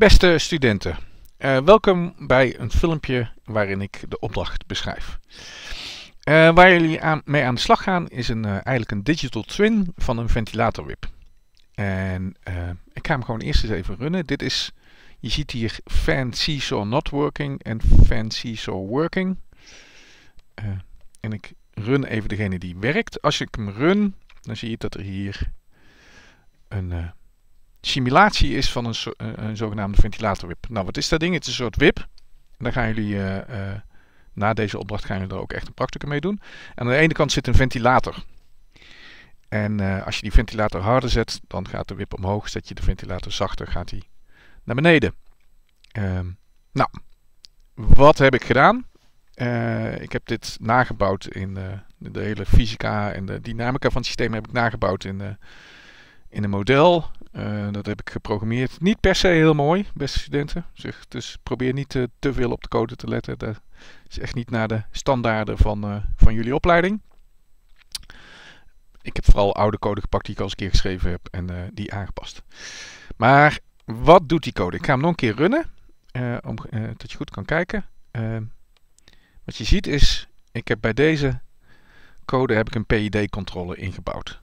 Beste studenten, eh, welkom bij een filmpje waarin ik de opdracht beschrijf. Eh, waar jullie aan, mee aan de slag gaan is een, eh, eigenlijk een digital twin van een ventilatorwip. En ik ga hem gewoon eerst eens even runnen. Dit is, je ziet hier fan seesaw not working en fan seesaw working. en ik run even degene die werkt. Als ik hem run, dan zie je dat er hier een simulatie is van een, eh, een zogenaamde ventilatorwip. Nou, wat is dat ding? Het is een soort wip. En dan gaan jullie, eh, eh, na deze opdracht gaan jullie er ook echt een praktische mee doen. En aan de ene kant zit een ventilator. En als je die ventilator harder zet, dan gaat de wip omhoog. Zet je de ventilator zachter, gaat die naar beneden. Ehm, nou, wat heb ik gedaan? ik heb dit nagebouwd in de hele fysica en de dynamica van het systeem heb ik nagebouwd in, in een model. Eh, dat heb ik geprogrammeerd. Niet per se heel mooi, beste studenten. dus probeer niet eh, te veel op de code te letten. Dat is echt niet naar de standaarden van, eh, van jullie opleiding. Ik heb vooral oude code gepakt die ik al eens een keer geschreven heb en die aangepast. Maar wat doet die code? Ik ga hem nog een keer runnen, om, dat je goed kan kijken. Ehm, wat je ziet is, ik heb bij deze code heb ik een PID-controle ingebouwd.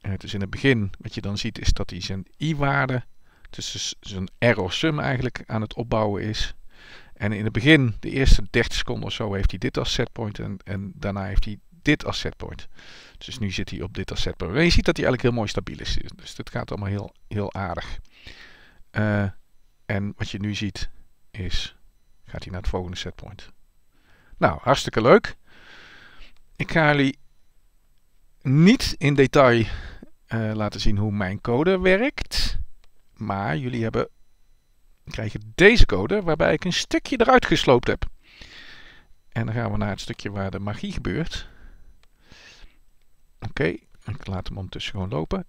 Het is in het begin, wat je dan ziet, is dat hij zijn i-waarde, dus zijn error sum eigenlijk, aan het opbouwen is. En in het begin, de eerste 30 seconden of zo, heeft hij dit als setpoint en, en daarna heeft hij dit als setpoint. Dus nu zit hij op dit als setpoint. En je ziet dat hij eigenlijk heel mooi stabiel is. Dus dat gaat allemaal heel, heel aardig. Eh, en wat je nu ziet is, gaat hij naar het volgende setpoint. Nou, hartstikke leuk. Ik ga jullie niet in detail eh, laten zien hoe mijn code werkt. Maar jullie hebben, krijgen deze code waarbij ik een stukje eruit gesloopt heb. En dan gaan we naar het stukje waar de magie gebeurt. Oké, ik laat hem ondertussen gewoon lopen.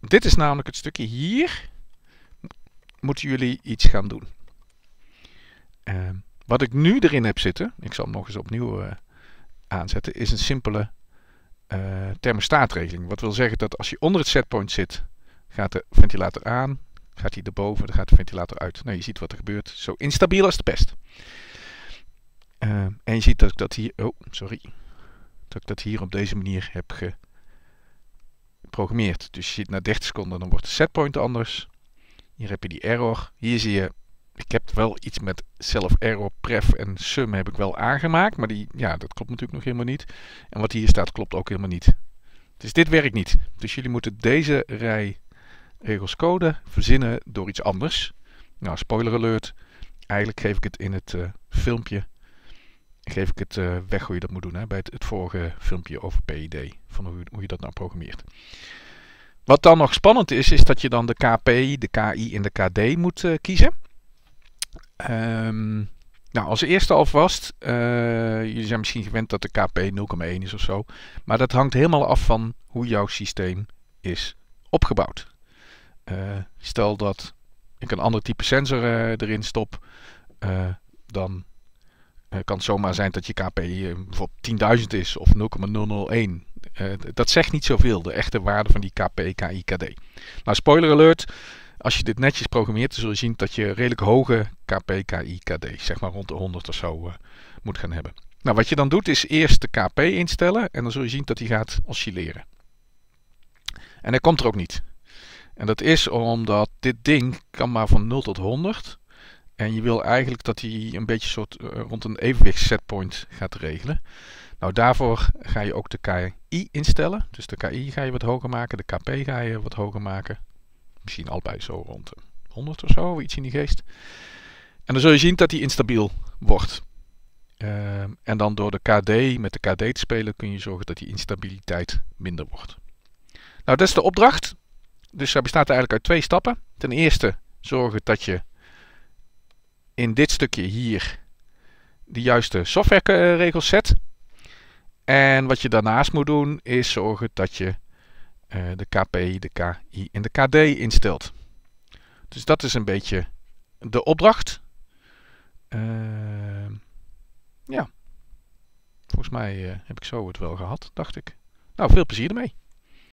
Dit is namelijk het stukje hier. Moeten jullie iets gaan doen. Eh, wat ik nu erin heb zitten, ik zal hem nog eens opnieuw eh, aanzetten, is een simpele eh, thermostaatregeling. Wat wil zeggen dat als je onder het setpoint zit, gaat de ventilator aan, gaat hij erboven, dan gaat de ventilator uit. Nou, je ziet wat er gebeurt. Zo instabiel als de pest. Ehm, en je ziet ik dat hier, oh, sorry, dat ik dat hier op deze manier heb geprogrammeerd. Dus je ziet na 30 seconden, dan wordt de setpoint anders. Hier heb je die error. Hier zie je ik heb wel iets met zelf error, pref en sum heb ik wel aangemaakt. Maar die, ja, dat klopt natuurlijk nog helemaal niet. En wat hier staat klopt ook helemaal niet. Dus dit werkt niet. Dus jullie moeten deze rij regels code verzinnen door iets anders. Nou, spoiler alert. Eigenlijk geef ik het in het eh, filmpje. Geef ik het eh, weg hoe je dat moet doen. Hè, bij het, vorige filmpje over PID. Van hoe, hoe je dat nou programmeert. Wat dan nog spannend is, is dat je dan de KP, de KI en de KD moet eh, kiezen. Ehm, nou, als eerste alvast, uh, jullie zijn misschien gewend dat de KP 0,1 is of zo, maar dat hangt helemaal af van hoe jouw systeem is opgebouwd. Eh, stel dat ik een ander type sensor eh, erin stop, dan kan het zomaar zijn dat je KP bijvoorbeeld 10.000 is of 0,001. dat zegt niet zoveel, de echte waarde van die KP, KI, KD. Nou, spoiler alert, als je dit netjes programmeert, dan zul je zien dat je redelijk hoge KP, KI, KD, zeg maar rond de 100 of zo, eh, moet gaan hebben. Nou, wat je dan doet is eerst de KP instellen en dan zul je zien dat die gaat oscilleren. En hij komt er ook niet. En dat is omdat dit ding kan maar van 0 tot 100. En je wil eigenlijk dat hij een beetje soort, eh, rond een evenwicht setpoint gaat regelen. Nou, daarvoor ga je ook de KI instellen. Dus de KI ga je wat hoger maken, de KP ga je wat hoger maken. Misschien allebei zo rond de 100 of zo, iets in die geest. En dan zul je zien dat die instabiel wordt. Ehm, en dan door de KD, met de KD te spelen, kun je zorgen dat die instabiliteit minder wordt. Nou, dat is de opdracht. Dus hij bestaat eigenlijk uit twee stappen. Ten eerste zorgen dat je in dit stukje hier de juiste softwareregels zet. En wat je daarnaast moet doen is zorgen dat je eh, de KP, de KI en de KD instelt. Dus dat is een beetje de opdracht. Ehm, ja, volgens mij eh, heb ik zo het wel gehad, dacht ik. Nou, veel plezier ermee.